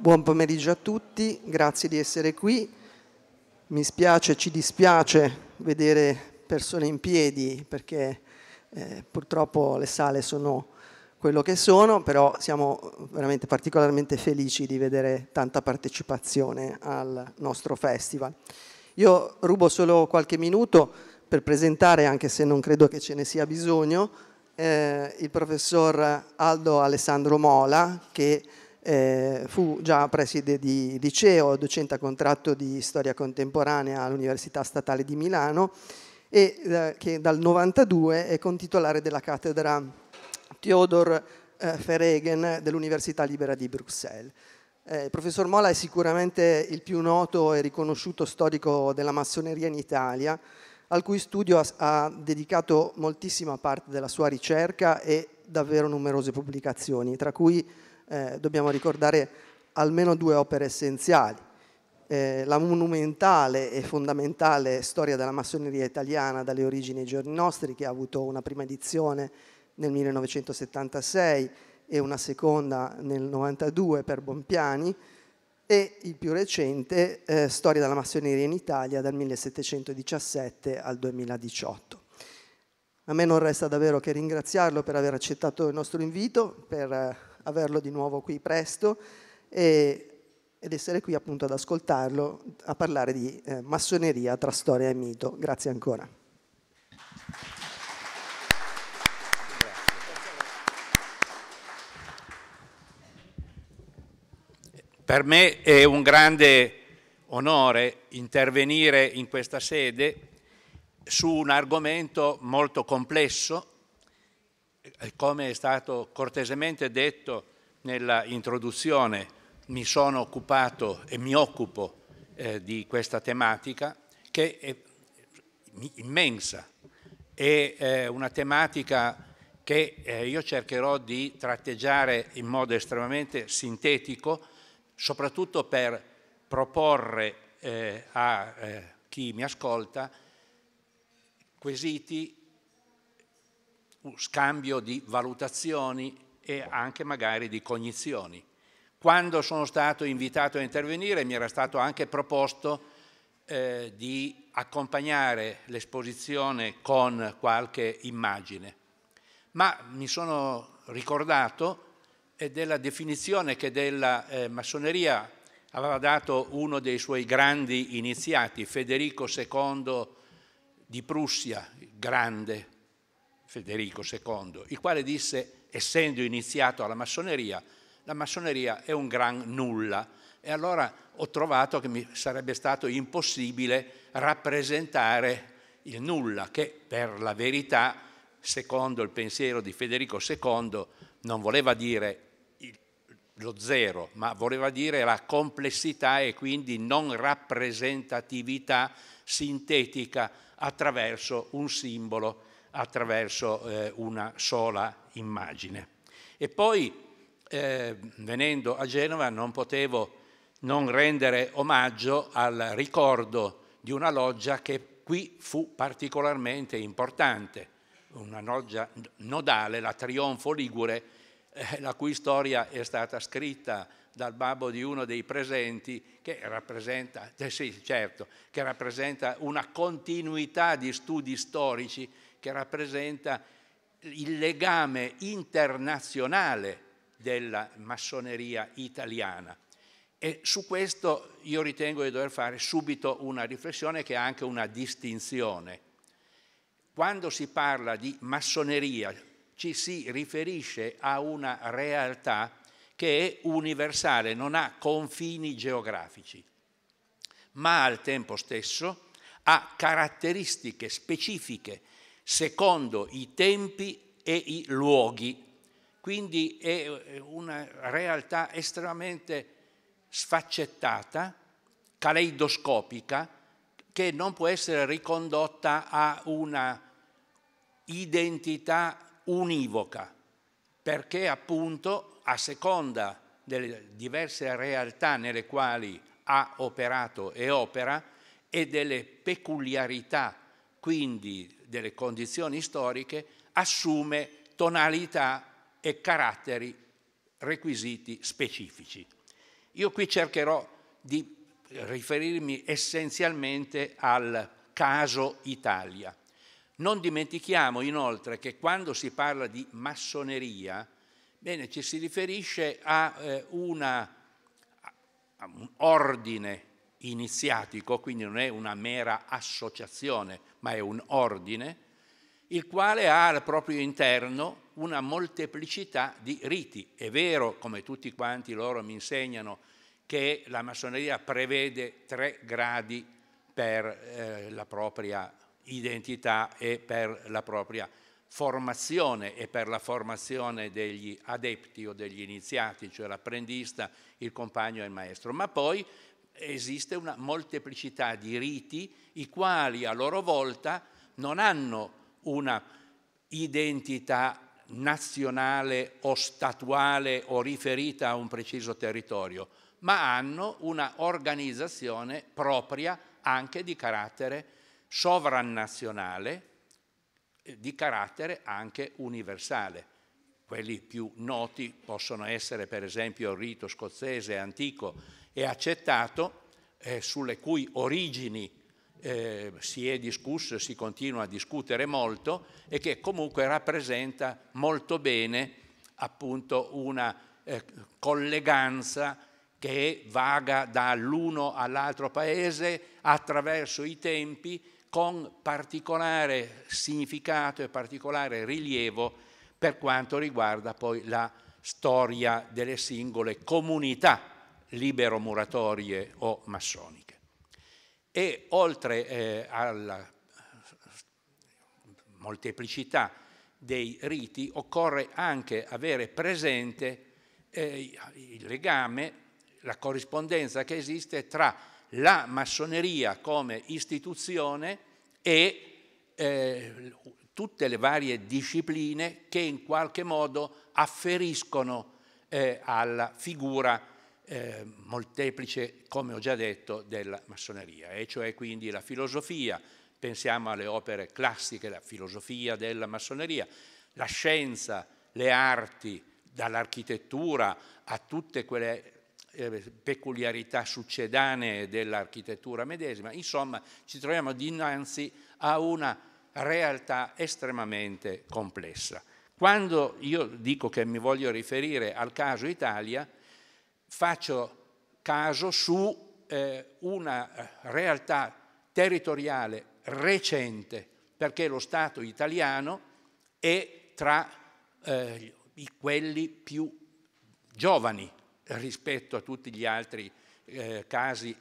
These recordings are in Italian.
Buon pomeriggio a tutti, grazie di essere qui. Mi spiace, ci dispiace vedere persone in piedi perché eh, purtroppo le sale sono quello che sono, però siamo veramente particolarmente felici di vedere tanta partecipazione al nostro festival. Io rubo solo qualche minuto per presentare, anche se non credo che ce ne sia bisogno, eh, il professor Aldo Alessandro Mola che eh, fu già preside di liceo, docente a contratto di storia contemporanea all'Università Statale di Milano e eh, che dal 92 è contitolare della cattedra Theodor eh, Verhegen dell'Università Libera di Bruxelles. Eh, il professor Mola è sicuramente il più noto e riconosciuto storico della massoneria in Italia, al cui studio ha, ha dedicato moltissima parte della sua ricerca e davvero numerose pubblicazioni, tra cui eh, dobbiamo ricordare almeno due opere essenziali. Eh, la monumentale e fondamentale storia della massoneria italiana dalle origini ai giorni nostri, che ha avuto una prima edizione nel 1976 e una seconda nel 1992 per Bompiani, e il più recente, eh, Storia della massoneria in Italia dal 1717 al 2018. A me non resta davvero che ringraziarlo per aver accettato il nostro invito, per eh, averlo di nuovo qui presto e, ed essere qui appunto ad ascoltarlo, a parlare di eh, massoneria tra storia e mito. Grazie ancora. Per me è un grande onore intervenire in questa sede su un argomento molto complesso eh, come è stato cortesemente detto nella introduzione, mi sono occupato e mi occupo eh, di questa tematica che è immensa, è eh, una tematica che eh, io cercherò di tratteggiare in modo estremamente sintetico, soprattutto per proporre eh, a eh, chi mi ascolta quesiti scambio di valutazioni e anche magari di cognizioni. Quando sono stato invitato a intervenire mi era stato anche proposto eh, di accompagnare l'esposizione con qualche immagine, ma mi sono ricordato eh, della definizione che della eh, massoneria aveva dato uno dei suoi grandi iniziati, Federico II di Prussia, grande, Federico II, il quale disse, essendo iniziato alla massoneria, la massoneria è un gran nulla. E allora ho trovato che mi sarebbe stato impossibile rappresentare il nulla, che per la verità, secondo il pensiero di Federico II, non voleva dire lo zero, ma voleva dire la complessità e quindi non rappresentatività sintetica attraverso un simbolo attraverso eh, una sola immagine. E poi, eh, venendo a Genova, non potevo non rendere omaggio al ricordo di una loggia che qui fu particolarmente importante, una loggia nodale, la Trionfo Ligure, eh, la cui storia è stata scritta dal babbo di uno dei presenti che rappresenta, eh sì, certo, che rappresenta una continuità di studi storici che rappresenta il legame internazionale della massoneria italiana. E su questo io ritengo di dover fare subito una riflessione che è anche una distinzione. Quando si parla di massoneria ci si riferisce a una realtà che è universale, non ha confini geografici, ma al tempo stesso ha caratteristiche specifiche secondo i tempi e i luoghi. Quindi è una realtà estremamente sfaccettata, caleidoscopica, che non può essere ricondotta a una identità univoca, perché appunto a seconda delle diverse realtà nelle quali ha operato e opera e delle peculiarità, quindi delle condizioni storiche assume tonalità e caratteri requisiti specifici. Io qui cercherò di riferirmi essenzialmente al caso Italia. Non dimentichiamo inoltre che quando si parla di massoneria, bene, ci si riferisce a, eh, una, a un ordine iniziatico, quindi non è una mera associazione, ma è un ordine, il quale ha al proprio interno una molteplicità di riti. È vero, come tutti quanti loro mi insegnano, che la massoneria prevede tre gradi per eh, la propria identità e per la propria formazione e per la formazione degli adepti o degli iniziati, cioè l'apprendista, il compagno e il maestro, ma poi esiste una molteplicità di riti, i quali a loro volta non hanno una identità nazionale o statuale o riferita a un preciso territorio, ma hanno una organizzazione propria anche di carattere sovranazionale, eh, di carattere anche universale. Quelli più noti possono essere per esempio il rito scozzese antico, è accettato, eh, sulle cui origini eh, si è discusso, e si continua a discutere molto e che comunque rappresenta molto bene appunto una eh, colleganza che vaga dall'uno all'altro paese attraverso i tempi con particolare significato e particolare rilievo per quanto riguarda poi la storia delle singole comunità libero muratorie o massoniche. E oltre eh, alla molteplicità dei riti occorre anche avere presente eh, il legame, la corrispondenza che esiste tra la massoneria come istituzione e eh, tutte le varie discipline che in qualche modo afferiscono eh, alla figura eh, molteplice, come ho già detto, della massoneria, e cioè quindi la filosofia, pensiamo alle opere classiche, la filosofia della massoneria, la scienza, le arti, dall'architettura a tutte quelle eh, peculiarità succedanee dell'architettura medesima, insomma ci troviamo dinanzi a una realtà estremamente complessa. Quando io dico che mi voglio riferire al caso Italia, faccio caso su eh, una eh, realtà territoriale recente, perché lo Stato italiano è tra eh, quelli più giovani rispetto a tutti gli altri eh, casi,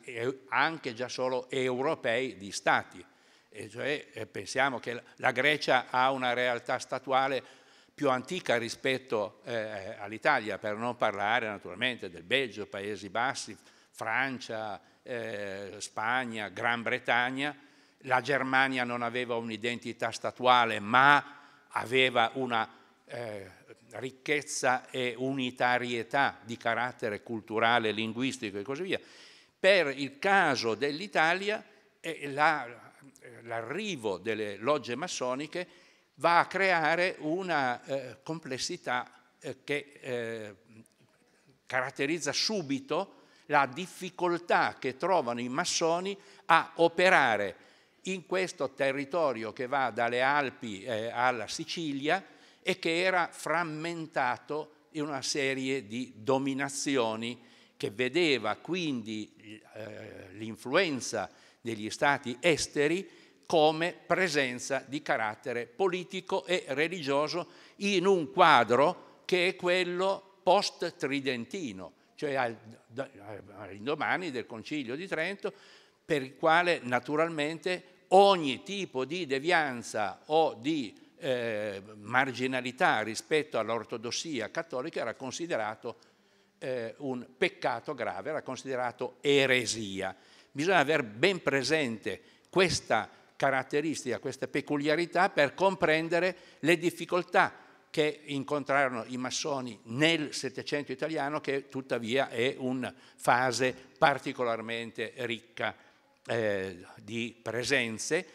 anche già solo europei, di Stati. E cioè, eh, pensiamo che la Grecia ha una realtà statuale più antica rispetto eh, all'Italia, per non parlare naturalmente del Belgio, Paesi Bassi, Francia, eh, Spagna, Gran Bretagna. La Germania non aveva un'identità statuale, ma aveva una eh, ricchezza e unitarietà di carattere culturale, linguistico e così via. Per il caso dell'Italia, eh, eh, l'arrivo delle logge massoniche va a creare una eh, complessità eh, che eh, caratterizza subito la difficoltà che trovano i massoni a operare in questo territorio che va dalle Alpi eh, alla Sicilia e che era frammentato in una serie di dominazioni che vedeva quindi eh, l'influenza degli stati esteri come presenza di carattere politico e religioso in un quadro che è quello post-tridentino, cioè all'indomani del Concilio di Trento, per il quale naturalmente ogni tipo di devianza o di eh, marginalità rispetto all'ortodossia cattolica era considerato eh, un peccato grave, era considerato eresia. Bisogna avere ben presente questa caratteristica, questa peculiarità per comprendere le difficoltà che incontrarono i massoni nel Settecento italiano, che tuttavia è una fase particolarmente ricca eh, di presenze,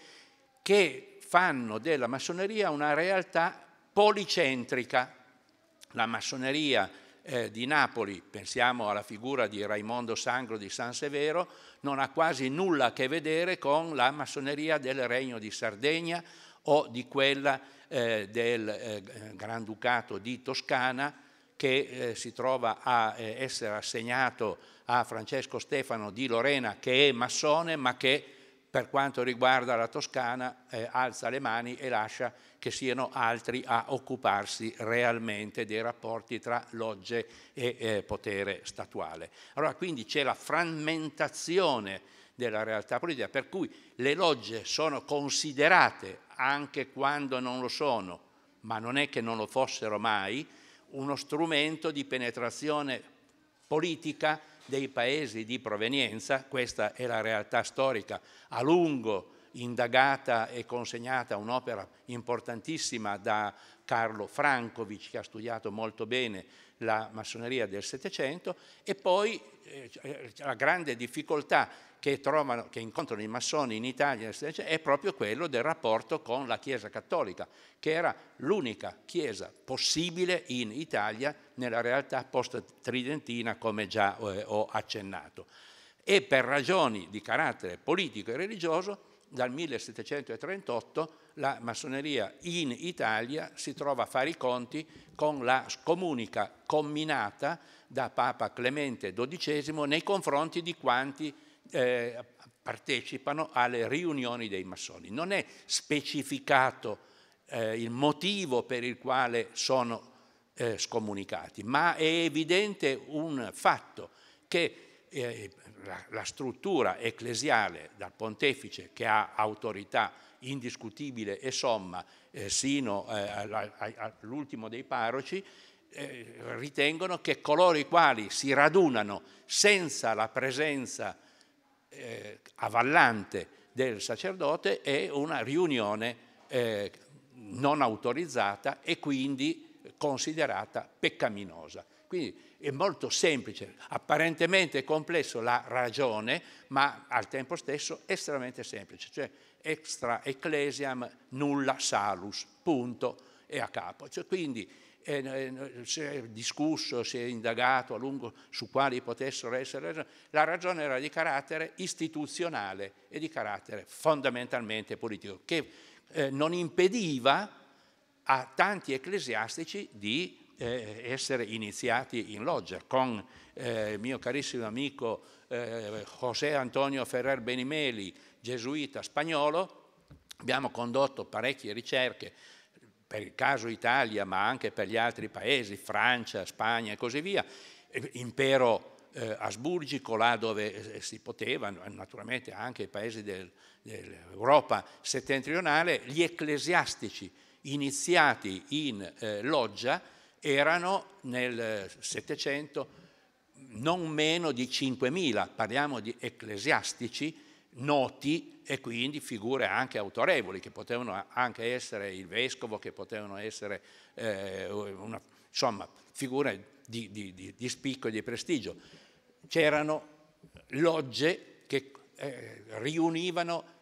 che fanno della massoneria una realtà policentrica. La massoneria eh, di Napoli, pensiamo alla figura di Raimondo Sangro di San Severo, non ha quasi nulla a che vedere con la massoneria del Regno di Sardegna o di quella eh, del eh, Granducato di Toscana che eh, si trova a eh, essere assegnato a Francesco Stefano di Lorena che è massone ma che per quanto riguarda la Toscana eh, alza le mani e lascia che siano altri a occuparsi realmente dei rapporti tra logge e eh, potere statuale. Allora quindi c'è la frammentazione della realtà politica, per cui le logge sono considerate, anche quando non lo sono, ma non è che non lo fossero mai, uno strumento di penetrazione politica dei paesi di provenienza, questa è la realtà storica a lungo indagata e consegnata un'opera importantissima da Carlo Francovic che ha studiato molto bene la massoneria del Settecento e poi eh, la grande difficoltà che, trovano, che incontrano i massoni in Italia è proprio quello del rapporto con la Chiesa Cattolica, che era l'unica Chiesa possibile in Italia nella realtà post-tridentina, come già eh, ho accennato. E per ragioni di carattere politico e religioso, dal 1738 la massoneria in Italia si trova a fare i conti con la scomunica comminata da Papa Clemente XII nei confronti di quanti eh, partecipano alle riunioni dei massoni. Non è specificato eh, il motivo per il quale sono eh, scomunicati, ma è evidente un fatto che eh, la, la struttura ecclesiale dal pontefice che ha autorità indiscutibile e somma eh, sino eh, all'ultimo dei parroci, eh, ritengono che coloro i quali si radunano senza la presenza di eh, avallante del sacerdote è una riunione eh, non autorizzata e quindi considerata peccaminosa. Quindi è molto semplice, apparentemente complesso la ragione, ma al tempo stesso estremamente semplice, cioè extra ecclesiam nulla salus, punto e a capo. Cioè, quindi eh, si è discusso, si è indagato a lungo su quali potessero essere le ragioni, la ragione era di carattere istituzionale e di carattere fondamentalmente politico, che eh, non impediva a tanti ecclesiastici di eh, essere iniziati in loggia. Con il eh, mio carissimo amico eh, José Antonio Ferrer Benimeli, gesuita spagnolo, abbiamo condotto parecchie ricerche per il caso Italia, ma anche per gli altri paesi, Francia, Spagna e così via, eh, impero eh, asburgico là dove eh, eh, si poteva, naturalmente anche i paesi del, dell'Europa settentrionale, gli ecclesiastici iniziati in eh, loggia erano nel 700 non meno di 5.000, parliamo di ecclesiastici, noti e quindi figure anche autorevoli, che potevano anche essere il vescovo, che potevano essere eh, una, insomma, figure di, di, di, spicco e di prestigio. C'erano logge che eh, riunivano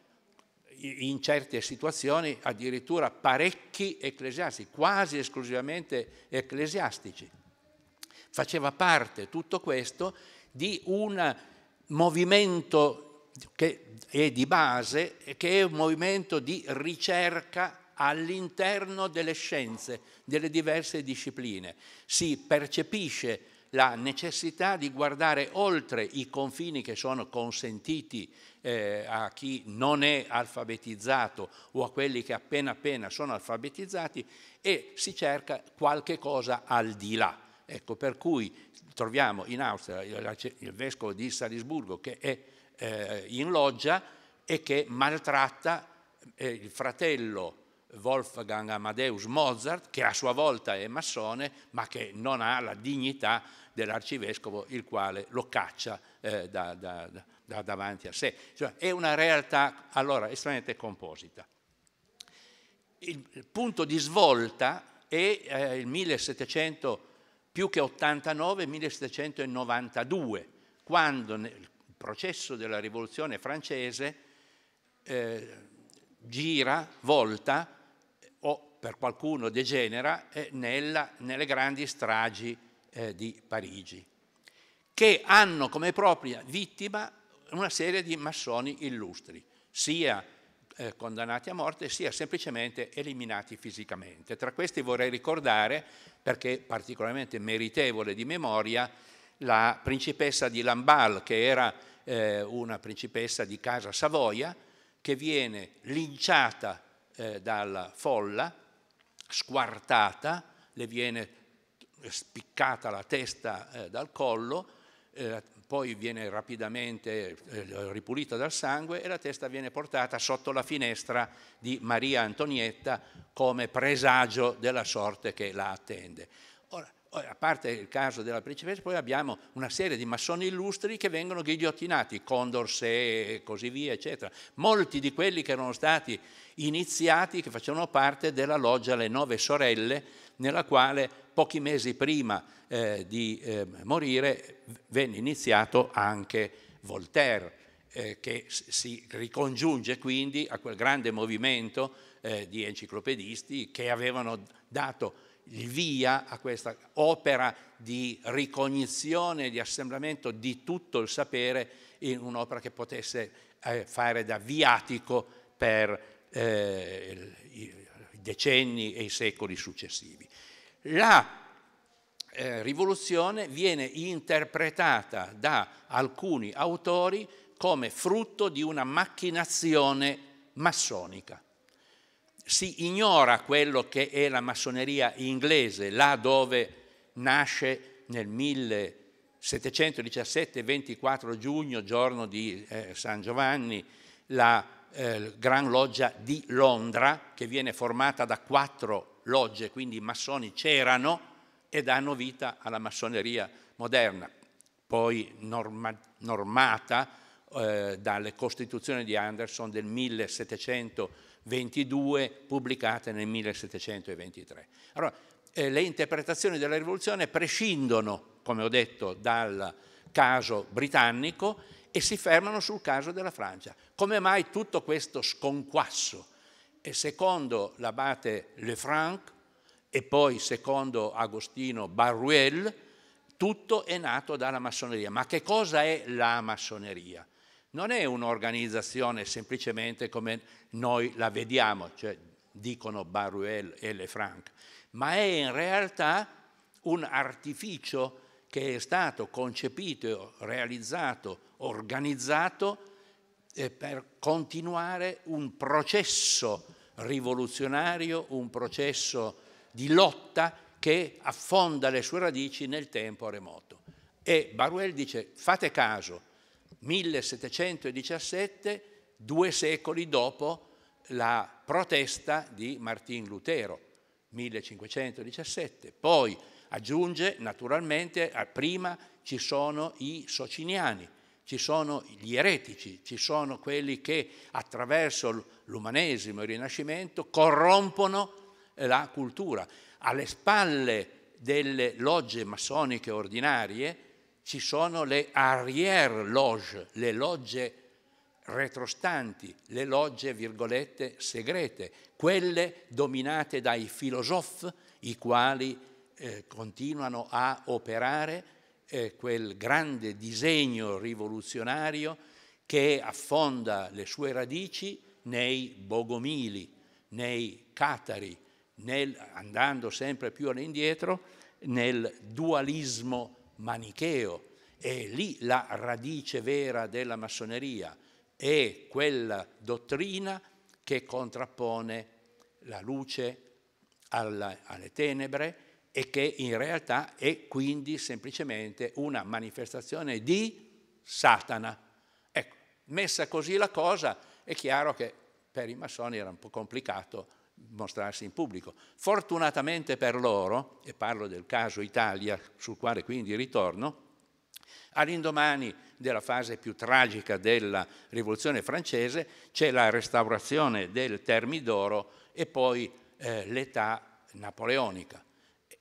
in certe situazioni addirittura parecchi ecclesiastici, quasi esclusivamente ecclesiastici. Faceva parte tutto questo di un movimento che è di base, che è un movimento di ricerca all'interno delle scienze, delle diverse discipline. Si percepisce la necessità di guardare oltre i confini che sono consentiti eh, a chi non è alfabetizzato o a quelli che appena appena sono alfabetizzati e si cerca qualche cosa al di là. Ecco, per cui troviamo in Austria il vescovo di Salisburgo che è eh, in loggia e che maltratta eh, il fratello Wolfgang Amadeus Mozart, che a sua volta è massone, ma che non ha la dignità dell'arcivescovo, il quale lo caccia eh, da, da, da, davanti a sé. Cioè, è una realtà allora estremamente composita. Il punto di svolta è eh, il 1700 più che 89, 1792, quando nel processo della rivoluzione francese eh, gira, volta eh, o per qualcuno degenera eh, nella, nelle grandi stragi eh, di Parigi, che hanno come propria vittima una serie di massoni illustri, sia eh, condannati a morte, sia semplicemente eliminati fisicamente. Tra questi vorrei ricordare, perché particolarmente meritevole di memoria, la principessa di Lamballe, che era eh, una principessa di casa Savoia che viene linciata eh, dalla folla, squartata, le viene spiccata la testa eh, dal collo, eh, poi viene rapidamente eh, ripulita dal sangue e la testa viene portata sotto la finestra di Maria Antonietta come presagio della sorte che la attende a parte il caso della principessa, poi abbiamo una serie di massoni illustri che vengono ghigliottinati, Condorcet e così via, eccetera. Molti di quelli che erano stati iniziati, che facevano parte della loggia Le Nove Sorelle, nella quale pochi mesi prima eh, di eh, morire venne iniziato anche Voltaire, eh, che si ricongiunge quindi a quel grande movimento eh, di enciclopedisti che avevano dato il via a questa opera di ricognizione, di assemblamento di tutto il sapere in un'opera che potesse eh, fare da viatico per eh, i decenni e i secoli successivi. La eh, rivoluzione viene interpretata da alcuni autori come frutto di una macchinazione massonica si ignora quello che è la massoneria inglese, là dove nasce nel 1717, 24 giugno, giorno di eh, San Giovanni, la eh, Gran Loggia di Londra, che viene formata da quattro logge, quindi i massoni c'erano e danno vita alla massoneria moderna, poi norma normata eh, dalle costituzioni di Anderson del 1717. 22 pubblicate nel 1723. Allora, eh, le interpretazioni della rivoluzione prescindono, come ho detto, dal caso britannico e si fermano sul caso della Francia. Come mai tutto questo sconquasso? E secondo l'abate Lefranc e poi secondo Agostino Barruel, tutto è nato dalla massoneria. Ma che cosa è la massoneria? non è un'organizzazione semplicemente come noi la vediamo, cioè dicono Baruel e Lefranc, ma è in realtà un artificio che è stato concepito, realizzato, organizzato eh, per continuare un processo rivoluzionario, un processo di lotta che affonda le sue radici nel tempo remoto. E Baruel dice, fate caso, 1717, due secoli dopo la protesta di Martin Lutero, 1517. Poi aggiunge, naturalmente, prima ci sono i sociniani, ci sono gli eretici, ci sono quelli che attraverso l'umanesimo e il Rinascimento corrompono eh, la cultura. Alle spalle delle logge massoniche ordinarie ci sono le arrière loge, le logge retrostanti, le logge, virgolette, segrete, quelle dominate dai filosofi, i quali eh, continuano a operare eh, quel grande disegno rivoluzionario che affonda le sue radici nei bogomili, nei catari, nel, andando sempre più all'indietro, nel dualismo manicheo. È lì la radice vera della massoneria, è quella dottrina che contrappone la luce alla, alle tenebre e che in realtà è quindi semplicemente una manifestazione di Satana. Ecco, messa così la cosa, è chiaro che per i massoni era un po' complicato mostrarsi in pubblico. Fortunatamente per loro, e parlo del caso Italia, sul quale quindi ritorno, all'indomani della fase più tragica della rivoluzione francese c'è la restaurazione del Termidoro e poi eh, l'età napoleonica,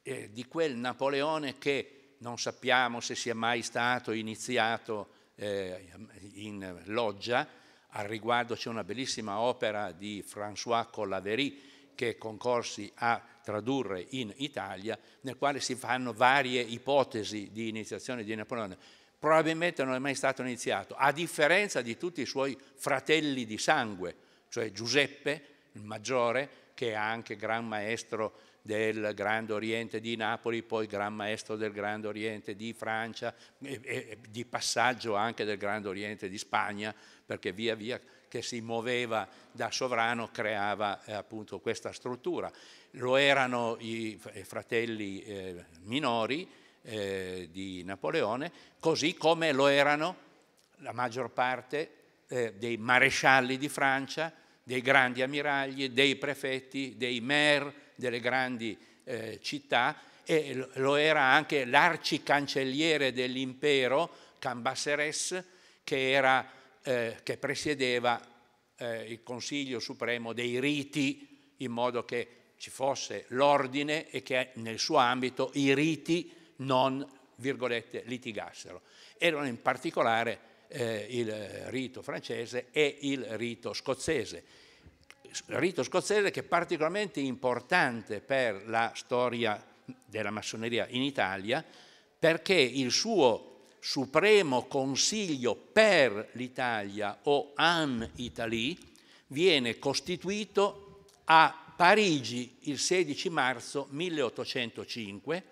eh, di quel Napoleone che non sappiamo se sia mai stato iniziato eh, in loggia, al riguardo c'è una bellissima opera di François Collavery che concorsi a tradurre in Italia, nel quale si fanno varie ipotesi di iniziazione di Napoleone. Probabilmente non è mai stato iniziato, a differenza di tutti i suoi fratelli di sangue, cioè Giuseppe, il maggiore, che è anche gran maestro del Grande Oriente di Napoli, poi Gran Maestro del Grande Oriente di Francia, e, e, di passaggio anche del Grande Oriente di Spagna, perché via via che si muoveva da sovrano creava eh, appunto questa struttura. Lo erano i eh, fratelli eh, minori eh, di Napoleone, così come lo erano la maggior parte eh, dei marescialli di Francia, dei grandi ammiragli, dei prefetti, dei maire delle grandi eh, città e lo era anche l'arcicancelliere dell'impero, Cambasseres, che era eh, che presiedeva eh, il Consiglio Supremo dei riti in modo che ci fosse l'ordine e che nel suo ambito i riti non, virgolette, litigassero. Erano in particolare eh, il rito francese e il rito scozzese. Il rito scozzese che è particolarmente importante per la storia della massoneria in Italia perché il suo Supremo Consiglio per l'Italia o An Italie viene costituito a Parigi il 16 marzo 1805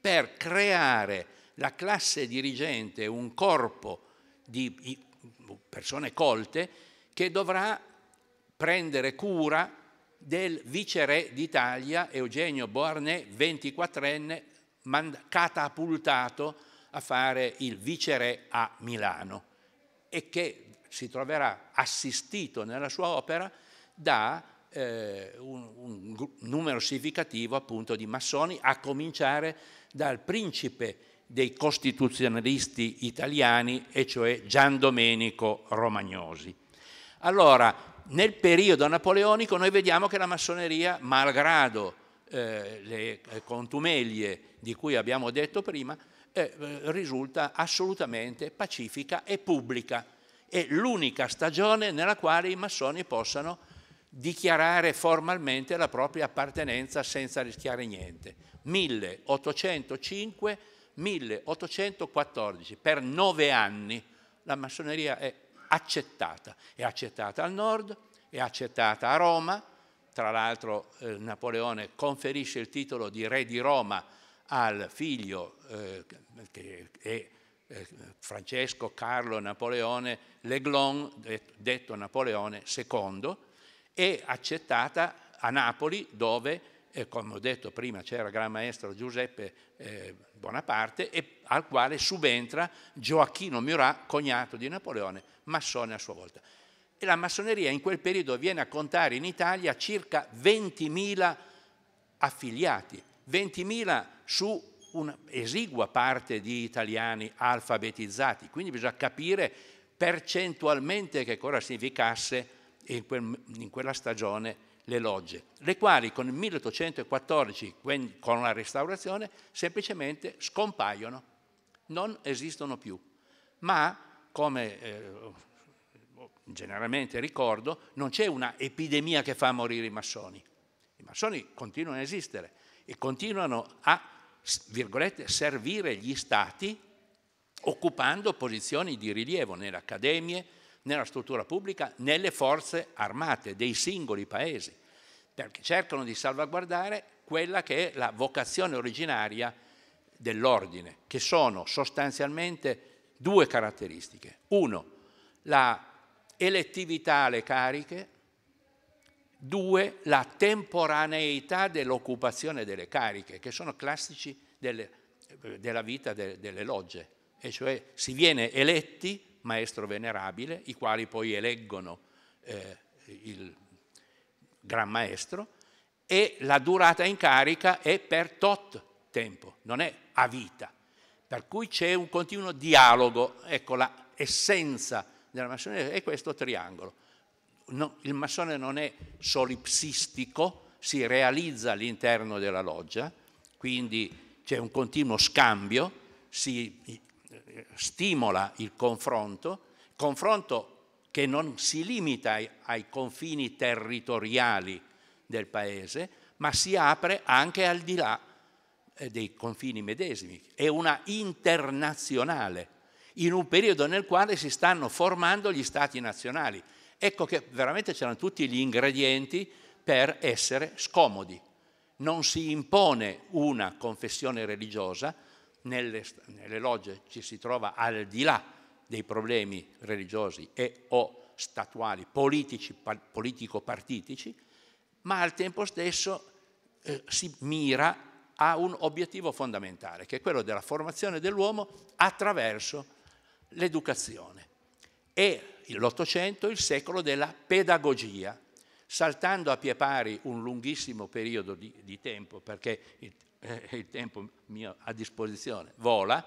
per creare la classe dirigente, un corpo di persone colte che dovrà prendere cura del viceré d'Italia Eugenio Beauharnais, 24enne, catapultato a fare il viceré a Milano e che si troverà assistito nella sua opera da eh, un, un, numero significativo appunto di massoni, a cominciare dal principe dei costituzionalisti italiani, e cioè Gian Domenico Romagnosi. Allora, nel periodo napoleonico noi vediamo che la massoneria, malgrado eh, le contumelie di cui abbiamo detto prima, eh, eh, risulta assolutamente pacifica e pubblica. È l'unica stagione nella quale i massoni possano dichiarare formalmente la propria appartenenza senza rischiare niente. 1805-1814, per nove anni la massoneria è accettata. È accettata al nord, è accettata a Roma, tra l'altro eh, Napoleone conferisce il titolo di re di Roma al figlio eh, che è eh, Francesco Carlo Napoleone Leglon, detto Napoleone II, è accettata a Napoli dove eh, come ho detto prima c'era il Gran Maestro Giuseppe eh, Bonaparte, e al quale subentra Gioacchino Murat, cognato di Napoleone, massone a sua volta. E la massoneria in quel periodo viene a contare in Italia circa 20.000 affiliati, 20.000 su un'esigua parte di italiani alfabetizzati, quindi bisogna capire percentualmente che cosa significasse in, quel, in quella stagione le logge, le quali con il 1814, con la restaurazione, semplicemente scompaiono, non esistono più. Ma, come eh, generalmente ricordo, non c'è una epidemia che fa morire i massoni. I massoni continuano a esistere, e continuano a, servire gli stati occupando posizioni di rilievo nelle accademie, nella struttura pubblica, nelle forze armate dei singoli paesi, perché cercano di salvaguardare quella che è la vocazione originaria dell'ordine, che sono sostanzialmente due caratteristiche. Uno, la elettività alle cariche, Due, la temporaneità dell'occupazione delle cariche, che sono classici delle, eh, della vita de, delle logge, e cioè si viene eletti maestro venerabile, i quali poi eleggono eh, il gran maestro, e la durata in carica è per tot tempo, non è a vita. Per cui c'è un continuo dialogo, ecco la essenza della massoneria è questo triangolo no, il massone non è solipsistico, si realizza all'interno della loggia, quindi c'è un continuo scambio, si stimola il confronto, confronto che non si limita ai, ai confini territoriali del paese, ma si apre anche al di là eh, dei confini medesimi. È una internazionale, in un periodo nel quale si stanno formando gli stati nazionali. Ecco che veramente c'erano tutti gli ingredienti per essere scomodi. Non si impone una confessione religiosa, nelle, nelle logge ci si trova al di là dei problemi religiosi e o statuali, politici, politico-partitici, ma al tempo stesso eh, si mira a un obiettivo fondamentale, che è quello della formazione dell'uomo attraverso l'educazione. E l'Ottocento il secolo della pedagogia, saltando a pie pari un lunghissimo periodo di, di tempo, perché il, eh, il tempo mio a disposizione vola,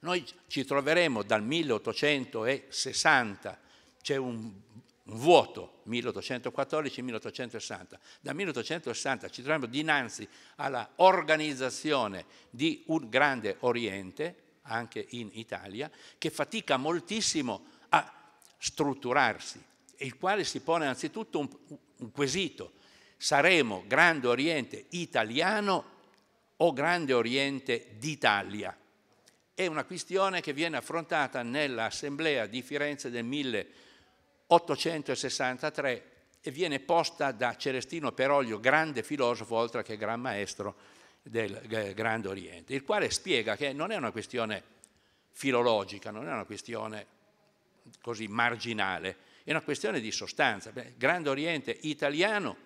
noi ci troveremo dal 1860, c'è un un vuoto 1814-1860. Da 1860 ci troviamo dinanzi alla organizzazione di un grande Oriente, anche in Italia, che fatica moltissimo a strutturarsi, il quale si pone anzitutto un, un quesito. Saremo Grande Oriente italiano o Grande Oriente d'Italia? È una questione che viene affrontata nell'Assemblea di Firenze del 1863 e viene posta da Celestino Peroglio, grande filosofo oltre che gran maestro del eh, Grande Oriente, il quale spiega che non è una questione filologica, non è una questione così marginale, è una questione di sostanza. Beh, Grande Oriente italiano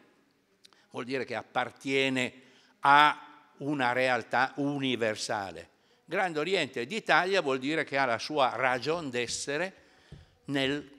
vuol dire che appartiene a una realtà universale. Grande Oriente d'Italia vuol dire che ha la sua ragion d'essere nel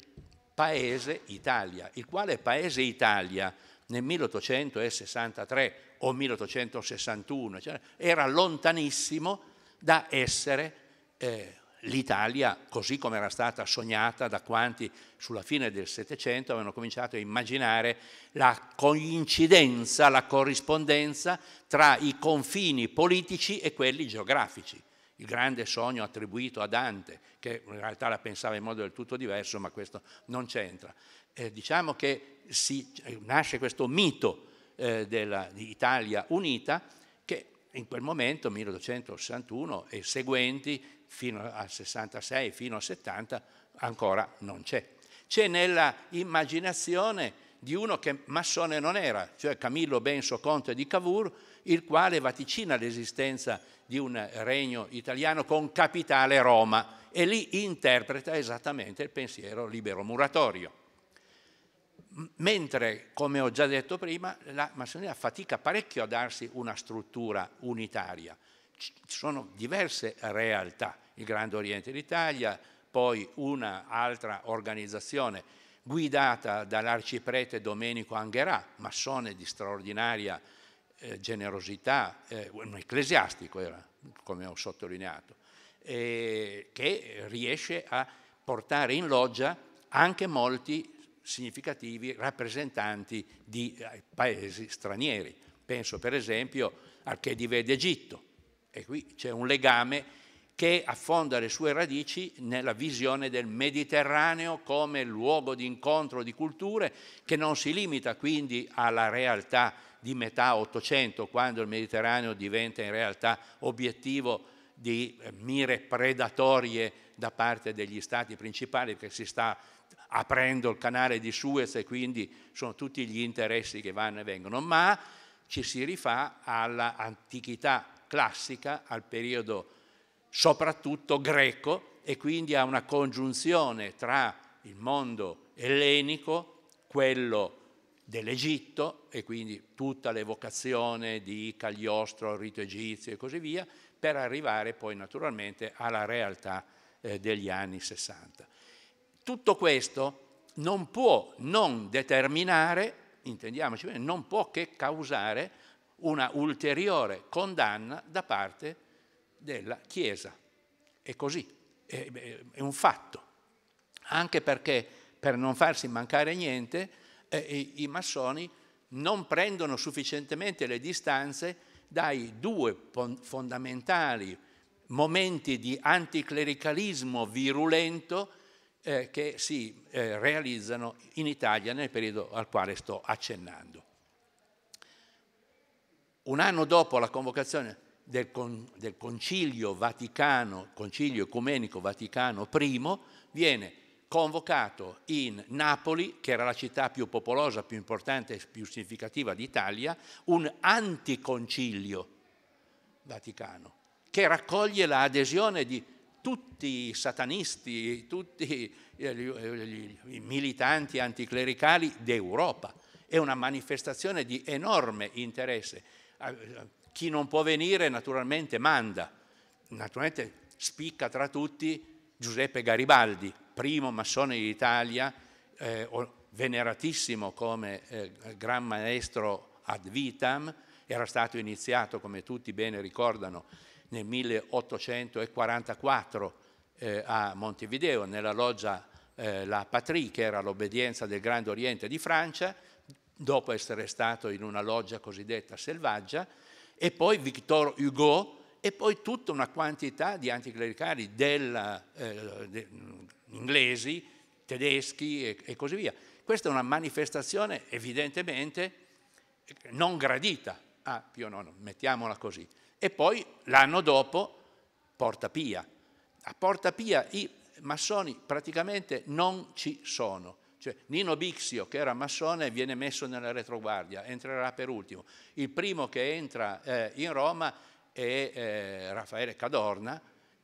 paese Italia, il quale paese Italia nel 1863 o 1861 cioè, era lontanissimo da essere eh, l'Italia, così come era stata sognata da quanti sulla fine del Settecento avevano cominciato a immaginare la coincidenza, la corrispondenza tra i confini politici e quelli geografici. Il grande sogno attribuito a Dante, che in realtà la pensava in modo del tutto diverso, ma questo non c'entra. Eh, diciamo che si, eh, nasce questo mito eh, dell'Italia unita che in quel momento, 1861 e seguenti, fino al 66, fino al 70, ancora non c'è. C'è nella immaginazione di uno che massone non era, cioè Camillo Benso Conte di Cavour, il quale vaticina l'esistenza di un regno italiano con capitale Roma e lì interpreta esattamente il pensiero libero muratorio. Mentre, come ho già detto prima, la massoneria fatica parecchio a darsi una struttura unitaria ci sono diverse realtà, il Grande Oriente d'Italia, poi un'altra organizzazione guidata dall'arciprete Domenico Angherà, massone di straordinaria eh, generosità, eh, un ecclesiastico era, come ho sottolineato, eh, che riesce a portare in loggia anche molti significativi rappresentanti di eh, paesi stranieri. Penso per esempio al Chedive d'Egitto, e qui c'è un legame che affonda le sue radici nella visione del Mediterraneo come luogo di incontro di culture, che non si limita quindi alla realtà di metà Ottocento, quando il Mediterraneo diventa in realtà obiettivo di eh, mire predatorie da parte degli stati principali, perché si sta aprendo il canale di Suez e quindi sono tutti gli interessi che vanno e vengono, ma ci si rifà all'antichità classica al periodo soprattutto greco e quindi a una congiunzione tra il mondo ellenico, quello dell'Egitto e quindi tutta l'evocazione di Cagliostro, rito egizio e così via, per arrivare poi naturalmente alla realtà eh, degli anni 60. Tutto questo non può non determinare, intendiamoci bene, non può che causare una ulteriore condanna da parte della Chiesa. È così, è, è un fatto, anche perché per non farsi mancare niente eh, i massoni non prendono sufficientemente le distanze dai due fondamentali momenti di anticlericalismo virulento eh, che si eh, realizzano in Italia nel periodo al quale sto accennando. Un anno dopo la convocazione del, con, del Concilio Vaticano, Concilio Ecumenico Vaticano I, viene convocato in Napoli, che era la città più popolosa, più importante e più significativa d'Italia, un anticoncilio Vaticano, che raccoglie l'adesione di tutti i satanisti, tutti eh, eh, i militanti anticlericali d'Europa. È una manifestazione di enorme interesse chi non può venire naturalmente manda, naturalmente spicca tra tutti Giuseppe Garibaldi, primo massone d'Italia, eh, veneratissimo come eh, gran maestro ad vitam, era stato iniziato, come tutti bene ricordano, nel 1844 eh, a Montevideo, nella loggia eh, La Patrie, che era l'obbedienza del Grande Oriente di Francia, dopo essere stato in una loggia cosiddetta selvaggia, e poi Victor Hugo, e poi tutta una quantità di anticlericali della, eh, de, mm, inglesi, tedeschi e, e, così via. Questa è una manifestazione evidentemente non gradita a ah, Pio IX, mettiamola così. E poi l'anno dopo Porta Pia. A Porta Pia i massoni praticamente non ci sono. Cioè, Nino Bixio, che era massone, viene messo nella retroguardia, entrerà per ultimo. Il primo che entra eh, in Roma è eh, Raffaele Cadorna,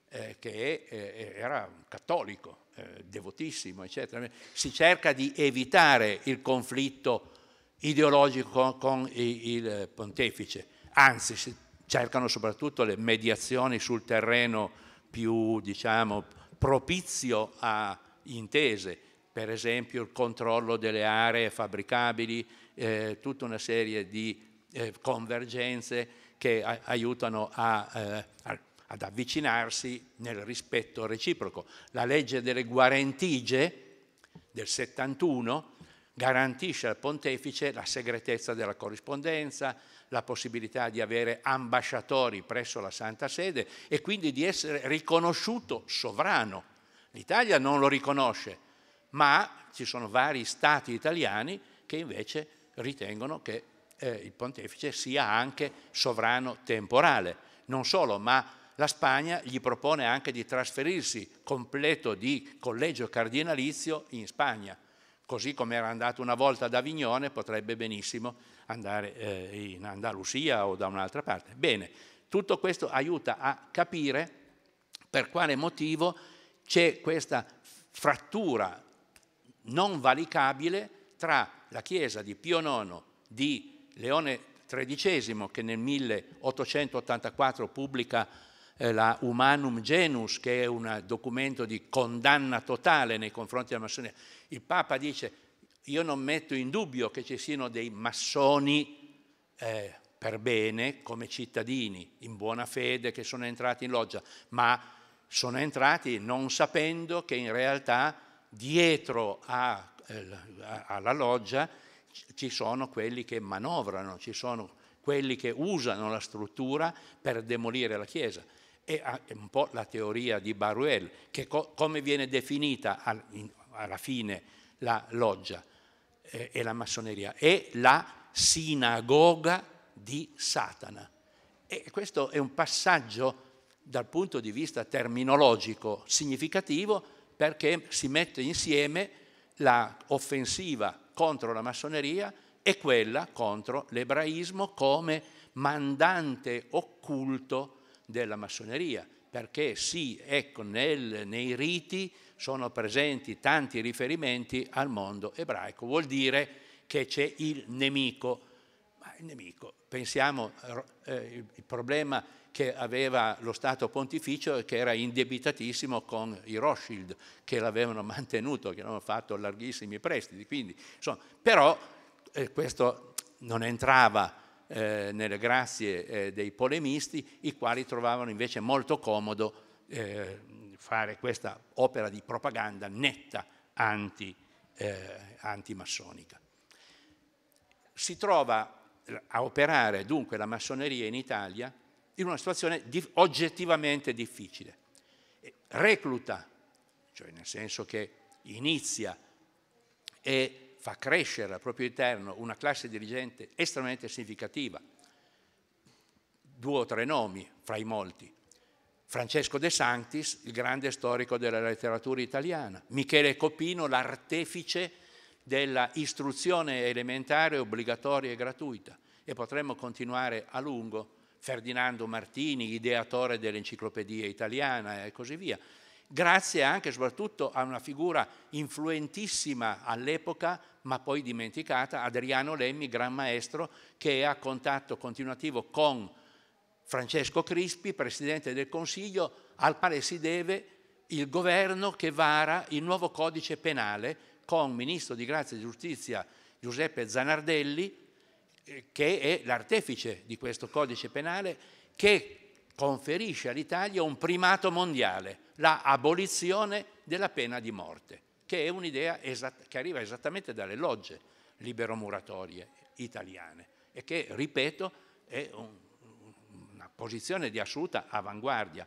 eh, che eh, eh, era un cattolico, eh, devotissimo, eccetera. Si cerca di evitare il conflitto ideologico con il pontefice, anzi si cercano soprattutto le mediazioni sul terreno più diciamo, propizio a intese per esempio il controllo delle aree fabbricabili, eh, tutta una serie di eh, convergenze che a- aiutano a, eh, ad avvicinarsi nel rispetto reciproco. La legge delle guarentigie del 71 garantisce al pontefice la segretezza della corrispondenza, la possibilità di avere ambasciatori presso la Santa Sede e quindi di essere riconosciuto sovrano. L'Italia non lo riconosce, ma ci sono vari stati italiani che invece ritengono che eh, il pontefice sia anche sovrano temporale. Non solo, ma la Spagna gli propone anche di trasferirsi completo di collegio cardinalizio in Spagna. Così come era andato una volta ad Avignone, potrebbe benissimo andare eh, in Andalusia o da un'altra parte. Bene, tutto questo aiuta a capire per quale motivo c'è questa frattura non valicabile tra la Chiesa di Pio IX di Leone XIII, che nel 1884 pubblica eh, la Humanum Genus, che è un documento di condanna totale nei confronti della massoneria. Il Papa dice, io non metto in dubbio che ci siano dei massoni eh, per bene, come cittadini, in buona fede, che sono entrati in loggia, ma sono entrati non sapendo che in realtà dietro a, eh, alla loggia ci sono quelli che manovrano, ci sono quelli che usano la struttura per demolire la Chiesa. Ah, è un po' la teoria di Baruel, che co- come viene definita al, in, alla fine la loggia eh, e la massoneria? È la sinagoga di Satana. E questo è un passaggio dal punto di vista terminologico significativo perché si mette insieme l'offensiva contro la massoneria e quella contro l'ebraismo come mandante occulto della massoneria, perché sì, ecco, nel, nei riti sono presenti tanti riferimenti al mondo ebraico, vuol dire che c'è il nemico il nemico. Pensiamo al eh, eh problema che aveva lo Stato pontificio che era indebitatissimo con i Rothschild che l'avevano mantenuto, che avevano fatto larghissimi prestiti. Quindi, insomma, però eh, questo non entrava eh, nelle grazie eh, dei polemisti, i quali trovavano invece molto comodo eh, fare questa opera di propaganda netta anti, antimassonica. Si trova a operare dunque la massoneria in Italia in una situazione oggettivamente difficile. Recluta, cioè nel senso che inizia e fa crescere al proprio interno una classe dirigente estremamente significativa. Due o tre nomi fra i molti. Francesco De Sanctis, il grande storico della letteratura italiana, Michele Copino, l'artefice della istruzione elementare obbligatoria e gratuita e potremmo continuare a lungo. Ferdinando Martini, ideatore dell'enciclopedia italiana e così via. Grazie anche e soprattutto a una figura influentissima all'epoca, ma poi dimenticata, Adriano Lemmi, gran maestro, che è a contatto continuativo con Francesco Crispi, presidente del Consiglio, al quale si deve il governo che vara il nuovo codice penale con Ministro di Grazia e Giustizia Giuseppe Zanardelli, eh, che è l'artefice di questo codice penale, che conferisce all'Italia un primato mondiale, la abolizione della pena di morte, che è un'idea che arriva esattamente dalle logge libero-muratorie italiane e che, ripeto, è un, una posizione di assoluta avanguardia.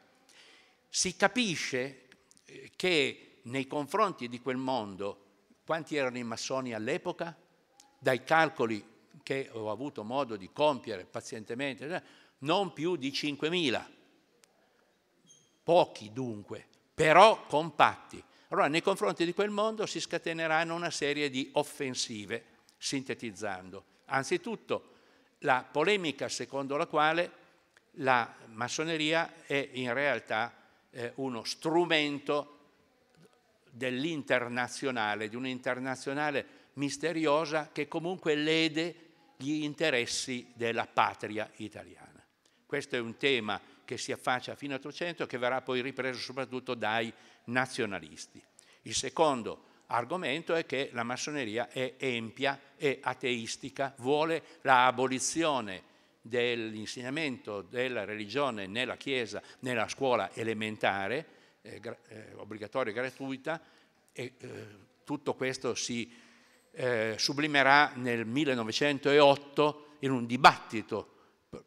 Si capisce eh, che nei confronti di quel mondo quanti erano i massoni all'epoca? Dai calcoli che ho avuto modo di compiere pazientemente, non più di 5.000. Pochi dunque, però compatti. Allora nei confronti di quel mondo si scateneranno una serie di offensive, sintetizzando. Anzitutto la polemica secondo la quale la massoneria è in realtà eh, uno strumento dell'internazionale, di un'internazionale misteriosa che comunque lede gli interessi della patria italiana. Questo è un tema che si affaccia fino all'Ottocento e che verrà poi ripreso soprattutto dai nazionalisti. Il secondo argomento è che la massoneria è empia e ateistica, vuole l'abolizione dell'insegnamento della religione nella Chiesa, nella scuola elementare eh, eh, obbligatoria e gratuita e eh, tutto questo si eh, sublimerà nel 1908 in un dibattito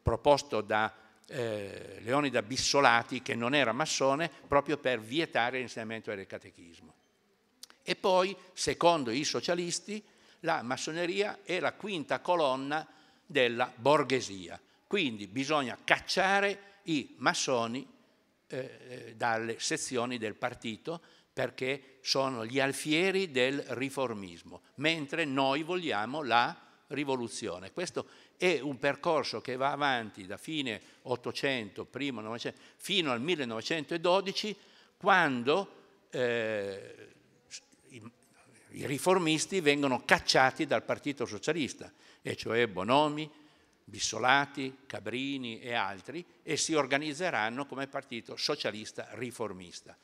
proposto da eh, Leonida Bissolati, che non era massone, proprio per vietare l'insegnamento del catechismo. E poi, secondo i socialisti, la massoneria è la quinta colonna della borghesia. Quindi bisogna cacciare i massoni eh, eh, dalle sezioni del partito perché sono gli alfieri del riformismo, mentre noi vogliamo la rivoluzione. Questo è un percorso che va avanti da fine 800, primo 900, fino al 1912, quando eh, i, i riformisti vengono cacciati dal Partito Socialista, e cioè Bonomi, Bissolati, Cabrini e altri, e si organizzeranno come partito socialista riformista.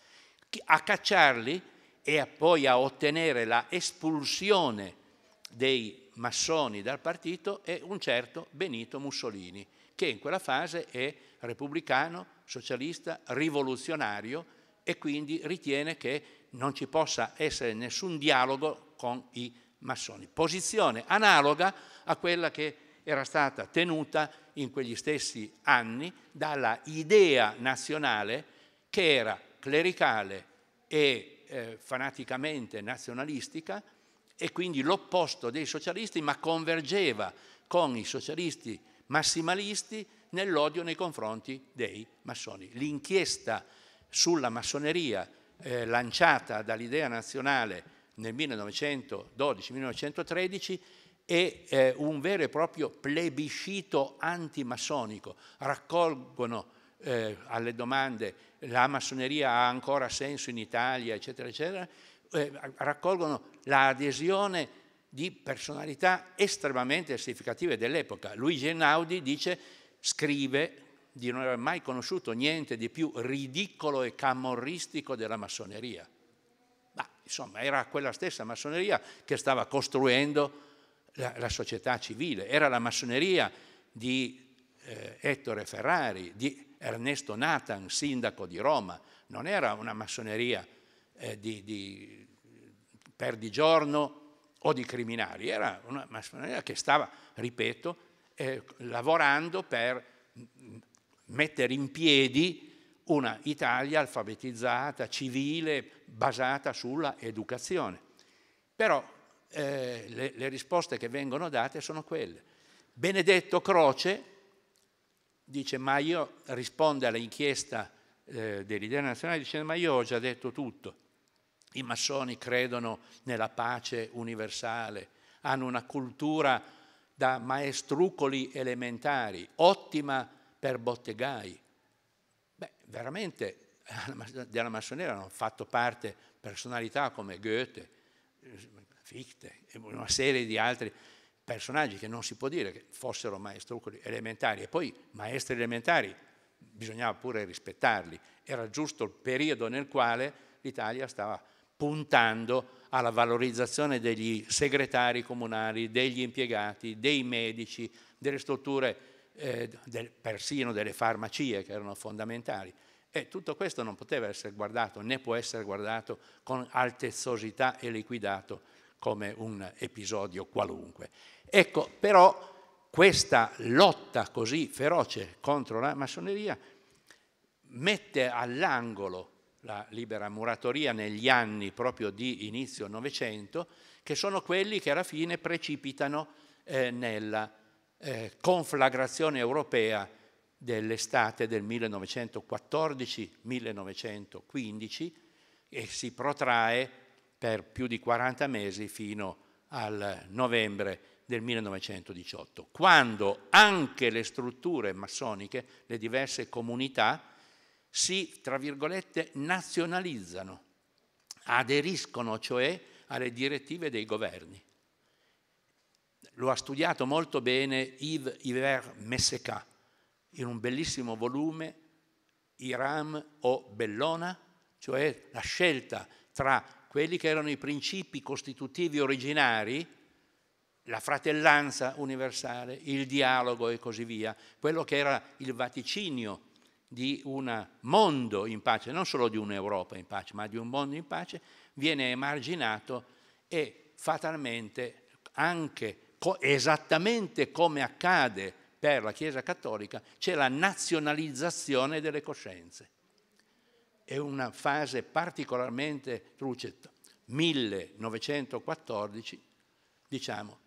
A cacciarli e poi a ottenere la espulsione dei massoni dal partito è un certo Benito Mussolini, che in quella fase è repubblicano, socialista, rivoluzionario e quindi ritiene che non ci possa essere nessun dialogo con i massoni. Posizione analoga a quella che era stata tenuta in quegli stessi anni dalla idea nazionale che era clericale e eh, fanaticamente nazionalistica e quindi l'opposto dei socialisti ma convergeva con i socialisti massimalisti nell'odio nei confronti dei massoni. L'inchiesta sulla massoneria eh, lanciata dall'idea nazionale nel 1912-1913 e eh, un vero e proprio plebiscito antimassonico. Raccolgono eh, alle domande la massoneria ha ancora senso in Italia, eccetera, eccetera, eh, raccolgono l'adesione di personalità estremamente significative dell'epoca. Luigi Einaudi dice, scrive di non aver mai conosciuto niente di più ridicolo e camorristico della massoneria. Ma insomma, era quella stessa massoneria che stava costruendo la, la società civile, era la massoneria di eh, Ettore Ferrari, di Ernesto Nathan, sindaco di Roma, non era una massoneria eh, di, di perdigiorno o di criminali, era una massoneria che stava, ripeto, eh, lavorando per mm, mettere in piedi una Italia alfabetizzata, civile, basata sulla educazione. Però eh, le, le risposte che vengono date sono quelle. Benedetto Croce dice ma io risponde all'inchiesta eh, dell'idea nazionale dicendo ma io ho già detto tutto. I massoni credono nella pace universale, hanno una cultura da maestrucoli elementari, ottima per bottegai. Beh, veramente della massoneria hanno fatto parte personalità come Goethe, Fichte e una serie di altri personaggi che non si può dire che fossero maestri elementari e poi maestri elementari bisognava pure rispettarli, era giusto il periodo nel quale l'Italia stava puntando alla valorizzazione degli segretari comunali, degli impiegati, dei medici, delle strutture, eh, del, persino delle farmacie che erano fondamentali. E tutto questo non poteva essere guardato, né può essere guardato con altezzosità e liquidato come un episodio qualunque. Ecco, però questa lotta così feroce contro la massoneria mette all'angolo la libera muratoria negli anni proprio di inizio Novecento, che sono quelli che alla fine precipitano eh, nella eh, conflagrazione europea dell'estate del 1914-1915 e si protrae per più di 40 mesi fino al novembre del 1918, quando anche le strutture massoniche, le diverse comunità, si, tra virgolette, nazionalizzano, aderiscono cioè alle direttive dei governi. Lo ha studiato molto bene Yves Hiver Messeca in un bellissimo volume Iram o Bellona, cioè la scelta tra quelli che erano i principi costitutivi originari, la fratellanza universale, il dialogo e così via, quello che era il vaticinio di un mondo in pace, non solo di un'Europa in pace, ma di un mondo in pace, viene emarginato e fatalmente anche esattamente come accade per la Chiesa Cattolica, c'è la nazionalizzazione delle coscienze è una fase particolarmente trucetta. 1914, diciamo,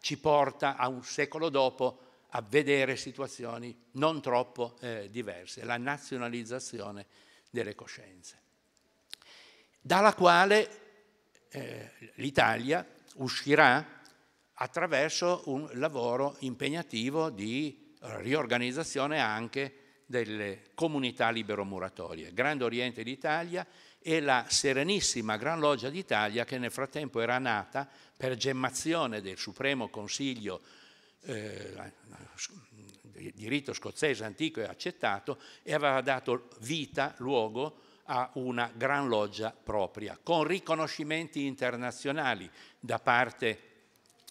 ci porta a un secolo dopo a vedere situazioni non troppo eh, diverse, la nazionalizzazione delle coscienze, dalla quale eh, l'Italia uscirà attraverso un lavoro impegnativo di riorganizzazione anche delle comunità liberomuratorie, Grande Oriente d'Italia e la Serenissima Gran Loggia d'Italia che nel frattempo era nata per gemmazione del Supremo Consiglio eh, di rito scozzese antico e accettato e aveva dato vita, luogo a una gran loggia propria, con riconoscimenti internazionali da parte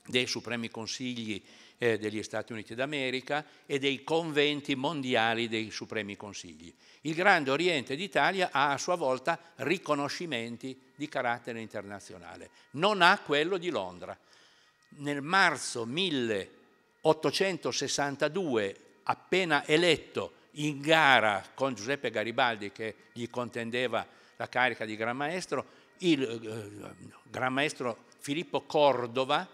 dei supremi consigli eh, degli Stati Uniti d'America e dei conventi mondiali dei Supremi Consigli. Il Grande Oriente d'Italia ha a sua volta riconoscimenti di carattere internazionale, non ha quello di Londra. Nel marzo 1862, appena eletto in gara con Giuseppe Garibaldi che gli contendeva la carica di Gran Maestro, il eh, Gran Maestro Filippo Cordova,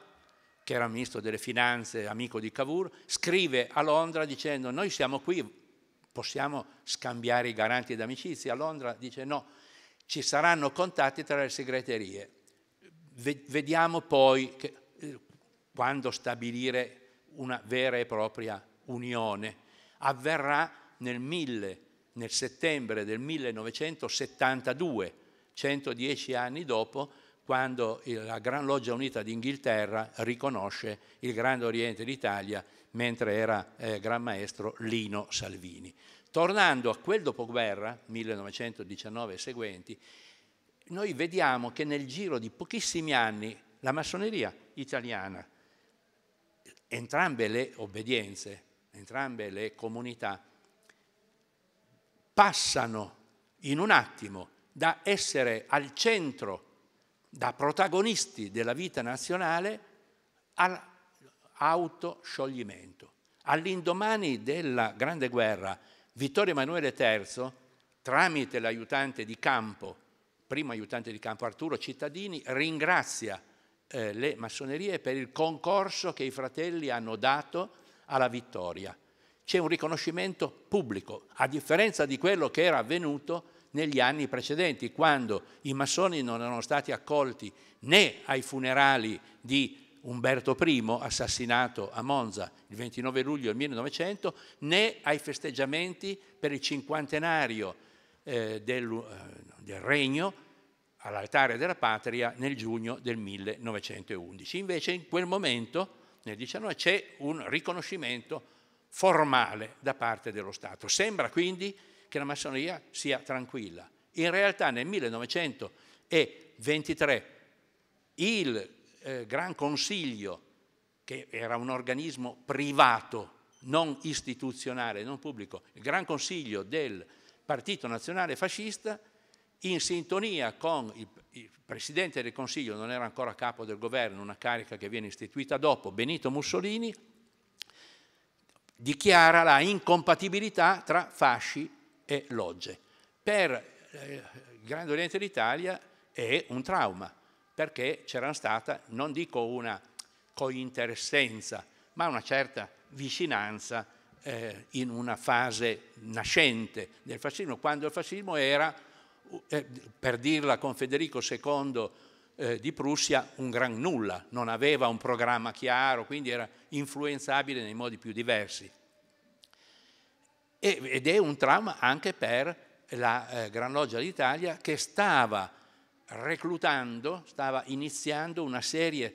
che era ministro delle finanze, amico di Cavour, scrive a Londra dicendo noi siamo qui, possiamo scambiare i garanti d'amicizia. A Londra dice no, ci saranno contatti tra le segreterie. Vediamo poi che, eh, quando stabilire una vera e propria unione. Avverrà nel, mille, nel settembre del 1972, 110 anni dopo, quando la Gran Loggia Unita d'Inghilterra riconosce il Grande Oriente d'Italia mentre era eh, Gran Maestro Lino Salvini. Tornando a quel dopoguerra, 1919 e seguenti, noi vediamo che nel giro di pochissimi anni la massoneria italiana, entrambe le obbedienze, entrambe le comunità, passano in un attimo da essere al centro da protagonisti della vita nazionale all'autoscioglimento. All'indomani della Grande Guerra, Vittorio Emanuele III, tramite l'aiutante di campo, primo aiutante di campo Arturo Cittadini, ringrazia eh, le massonerie per il concorso che i fratelli hanno dato alla vittoria. C'è un riconoscimento pubblico, a differenza di quello che era avvenuto negli anni precedenti, quando i massoni non erano stati accolti né ai funerali di Umberto I, assassinato a Monza il 29 luglio del 1900, né ai festeggiamenti per il cinquantenario eh, del, eh, del regno all'altare della patria nel giugno del 1911. Invece in quel momento, nel 19, c'è un riconoscimento formale da parte dello Stato. Sembra quindi che la massoneria sia tranquilla. In realtà nel 1923 il eh, Gran Consiglio, che era un organismo privato, non istituzionale, non pubblico, il Gran Consiglio del Partito Nazionale Fascista, in sintonia con il, il Presidente del Consiglio, non era ancora capo del governo, una carica che viene istituita dopo, Benito Mussolini, dichiara la incompatibilità tra fasci e logge. Per il eh, Grande Oriente d'Italia è un trauma, perché c'era stata, non dico una cointeressenza, ma una certa vicinanza eh, in una fase nascente del fascismo, quando il fascismo era, eh, per dirla con Federico II eh, di Prussia, un gran nulla, non aveva un programma chiaro, quindi era influenzabile nei modi più diversi ed è un tram anche per la eh, Gran Loggia d'Italia che stava reclutando, stava iniziando una serie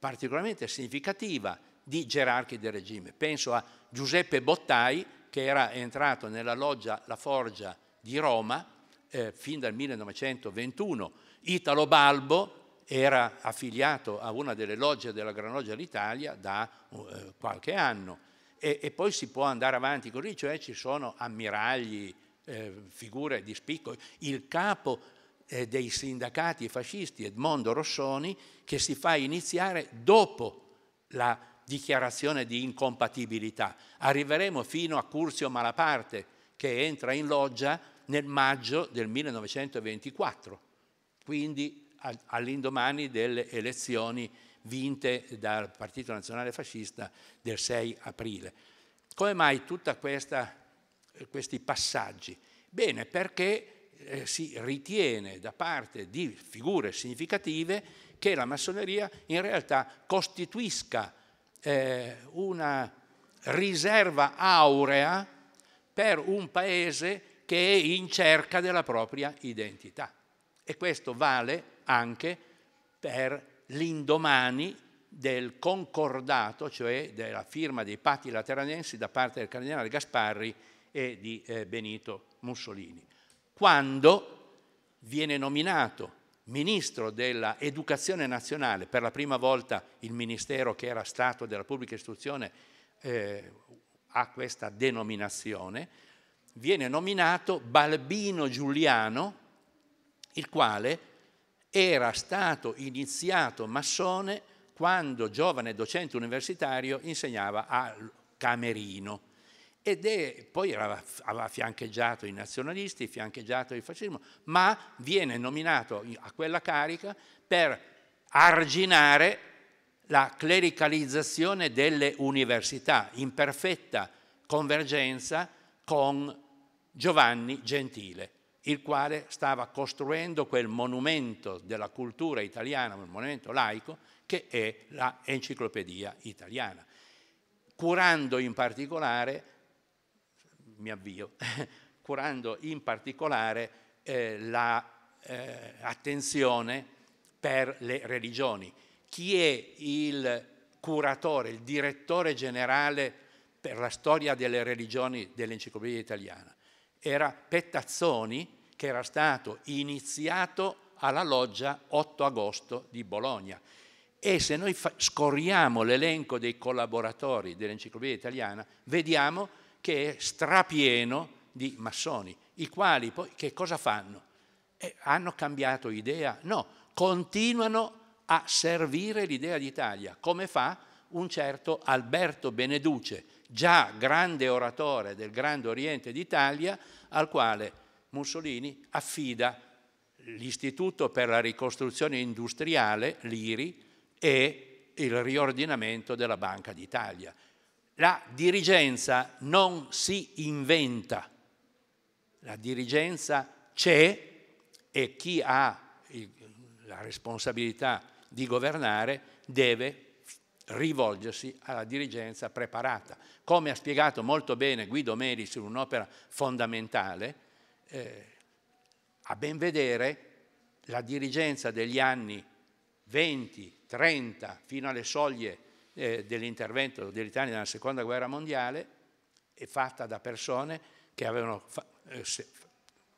particolarmente significativa di gerarchi del regime. Penso a Giuseppe Bottai che era entrato nella loggia La Forgia di Roma eh, fin dal 1921, Italo Balbo era affiliato a una delle logge della Gran Loggia d'Italia da eh, qualche anno e, e, poi si può andare avanti così, cioè ci sono ammiragli, eh, figure di spicco, il capo eh, dei sindacati fascisti Edmondo Rossoni che si fa iniziare dopo la dichiarazione di incompatibilità. Arriveremo fino a Curzio Malaparte che entra in loggia nel maggio del 1924, quindi all'indomani delle elezioni vinte dal Partito Nazionale Fascista del 6 aprile. Come mai tutti questi passaggi? Bene, perché eh, si ritiene da parte di figure significative che la massoneria in realtà costituisca eh, una riserva aurea per un paese che è in cerca della propria identità. E questo vale anche per l'indomani del concordato, cioè della firma dei patti lateranensi da parte del cardinale Gasparri e di eh, Benito Mussolini, quando viene nominato ministro dell'educazione nazionale, per la prima volta il ministero che era stato della pubblica istruzione eh, ha questa denominazione, viene nominato Balbino Giuliano, il quale era stato iniziato massone quando giovane docente universitario insegnava a Camerino ed è, poi era, aveva fiancheggiato i nazionalisti, fiancheggiato il fascismo, ma viene nominato a quella carica per arginare la clericalizzazione delle università in perfetta convergenza con Giovanni Gentile il quale stava costruendo quel monumento della cultura italiana, un monumento laico, che è l'enciclopedia italiana, curando in particolare, mi avvio, curando in particolare eh, l'attenzione la, eh, per le religioni. Chi è il curatore, il direttore generale per la storia delle religioni dell'enciclopedia italiana? era Pettazzoni che era stato iniziato alla loggia 8 agosto di Bologna. E se noi scorriamo l'elenco dei collaboratori dell'Enciclopedia Italiana, vediamo che è strapieno di massoni, i quali poi che cosa fanno? Eh, hanno cambiato idea? No, continuano a servire l'idea d'Italia, come fa un certo Alberto Beneduce, già grande oratore del Grande Oriente d'Italia, al quale Mussolini affida l'Istituto per la ricostruzione industriale, l'IRI, e il riordinamento della Banca d'Italia. La dirigenza non si inventa, la dirigenza c'è e chi ha la responsabilità di governare deve rivolgersi alla dirigenza preparata. Come ha spiegato molto bene Guido Meri su un'opera fondamentale, eh, a ben vedere la dirigenza degli anni 20, 30, fino alle soglie eh, dell'intervento dell'Italia nella Seconda Guerra Mondiale, è fatta da persone che avevano eh,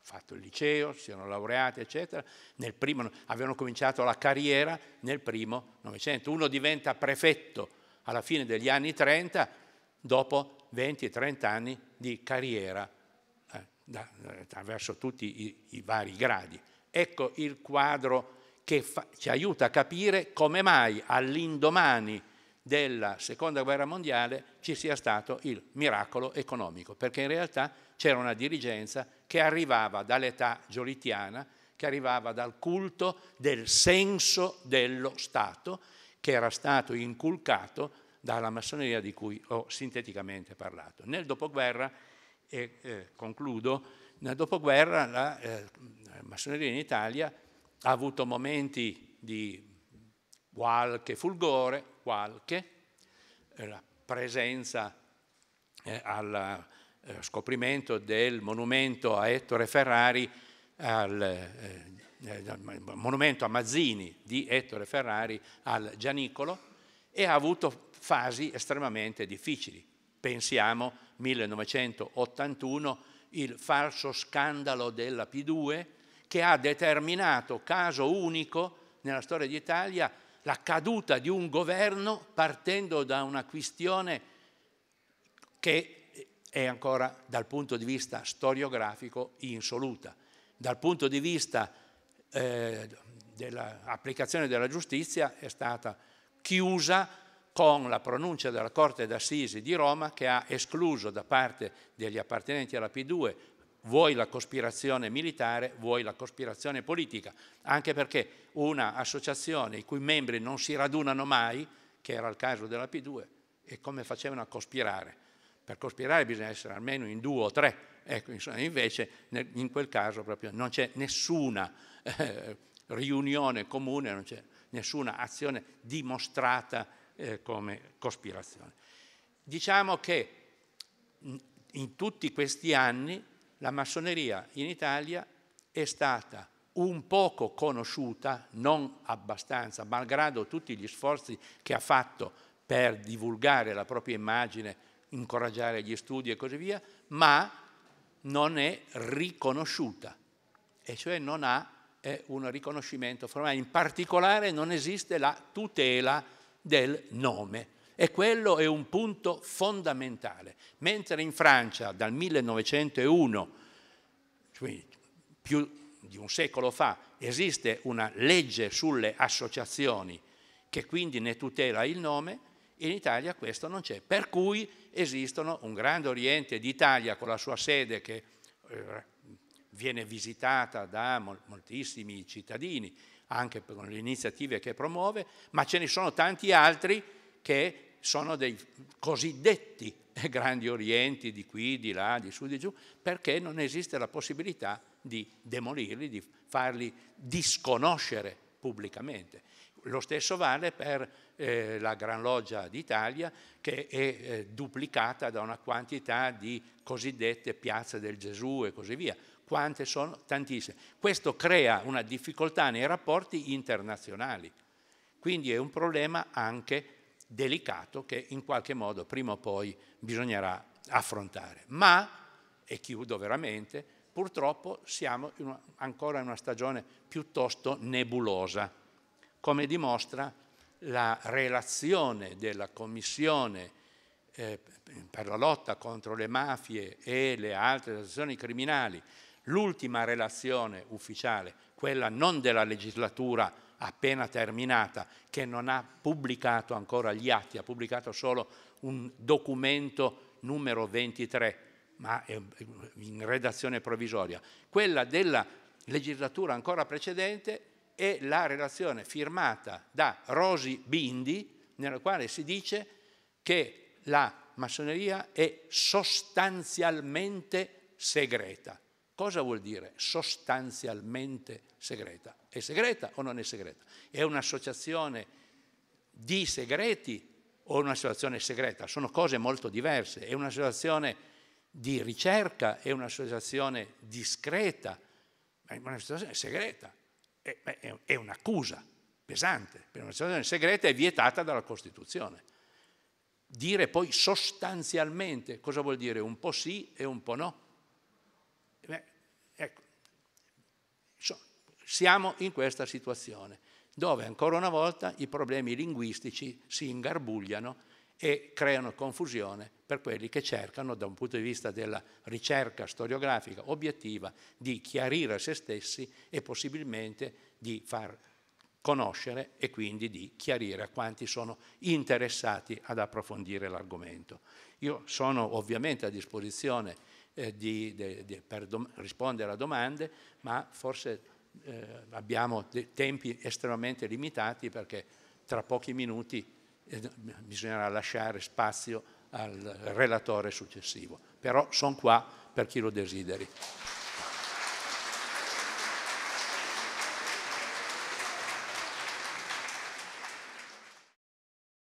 fatto il liceo, si erano laureati, eccetera, primo, avevano cominciato la carriera nel primo Novecento. Uno diventa prefetto alla fine degli anni 30, dopo 20-30 anni di carriera eh, eh, attraverso tutti i, i, vari gradi. Ecco il quadro che fa, ci aiuta a capire come mai all'indomani della seconda guerra mondiale ci sia stato il miracolo economico, perché in realtà c'era una dirigenza che arrivava dall'età giolitiana, che arrivava dal culto del senso dello Stato che era stato inculcato dalla massoneria di cui ho sinteticamente parlato. Nel dopoguerra, e eh, concludo, nel dopoguerra la eh, massoneria in Italia ha avuto momenti di qualche fulgore, qualche, eh, la presenza eh, al eh, scoprimento del monumento a Ettore Ferrari, al, eh, eh, eh monumento a Mazzini di Ettore Ferrari al Gianicolo e ha avuto fasi estremamente difficili. Pensiamo 1981, il falso scandalo della P2 che ha determinato caso unico nella storia d'Italia la caduta di un governo partendo da una questione che è ancora dal punto di vista storiografico insoluta. Dal punto di vista eh, dell'applicazione della giustizia è stata chiusa con la pronuncia della Corte d'Assisi di Roma che ha escluso da parte degli appartenenti alla P2 vuoi la cospirazione militare, vuoi la cospirazione politica, anche perché una associazione i cui membri non si radunano mai, che era il caso della P2, e come facevano a cospirare? Per cospirare bisogna essere almeno in due o tre, ecco, invece in quel caso proprio non c'è nessuna eh, riunione comune, non c'è nessuna azione dimostrata eh, come cospirazione. Diciamo che in tutti questi anni la massoneria in Italia è stata un poco conosciuta, non abbastanza, malgrado tutti gli sforzi che ha fatto per divulgare la propria immagine, incoraggiare gli studi e così via, ma non è riconosciuta, e cioè non ha un riconoscimento formale. In particolare non esiste la tutela del nome e quello è un punto fondamentale. Mentre in Francia dal 1901, cioè più di un secolo fa, esiste una legge sulle associazioni che quindi ne tutela il nome, in Italia questo non c'è. Per cui esistono un grande oriente d'Italia con la sua sede che eh, viene visitata da moltissimi cittadini, anche con le iniziative che promuove, ma ce ne sono tanti altri che sono dei cosiddetti grandi orienti di qui, di là, di su, di giù, perché non esiste la possibilità di demolirli, di farli disconoscere pubblicamente. Lo stesso vale per eh, la Gran Loggia d'Italia che è eh, duplicata da una quantità di cosiddette piazze del Gesù e così via. Quante sono? Tantissime. Questo crea una difficoltà nei rapporti internazionali, quindi è un problema anche delicato che in qualche modo prima o poi bisognerà affrontare. Ma, e chiudo veramente, purtroppo siamo in una, ancora in una stagione piuttosto nebulosa, come dimostra la relazione della Commissione eh, per la lotta contro le mafie e le altre associazioni criminali, l'ultima relazione ufficiale, quella non della legislatura appena terminata, che non ha pubblicato ancora gli atti, ha pubblicato solo un documento numero 23, ma in redazione provvisoria. Quella della legislatura ancora precedente è la relazione firmata da Rosi Bindi, nella quale si dice che la massoneria è sostanzialmente segreta. Cosa vuol dire sostanzialmente segreta? È segreta o non è segreta? È un'associazione di segreti o un'associazione segreta? Sono cose molto diverse. È un'associazione di ricerca, è un'associazione discreta, ma è un'associazione segreta. È, è, è un'accusa pesante. Per un'associazione segreta è vietata dalla Costituzione. Dire poi sostanzialmente cosa vuol dire un po' sì e un po' no siamo in questa situazione, dove ancora una volta i problemi linguistici si ingarbugliano e creano confusione per quelli che cercano, da un punto di vista della ricerca storiografica obiettiva, di chiarire se stessi e possibilmente di far conoscere e quindi di chiarire a quanti sono interessati ad approfondire l'argomento. Io sono ovviamente a disposizione eh, di, de, de, per rispondere a domande, ma forse eh, abbiamo tempi estremamente limitati perché tra pochi minuti eh, bisognerà lasciare spazio al relatore successivo. Però sono qua per chi lo desideri.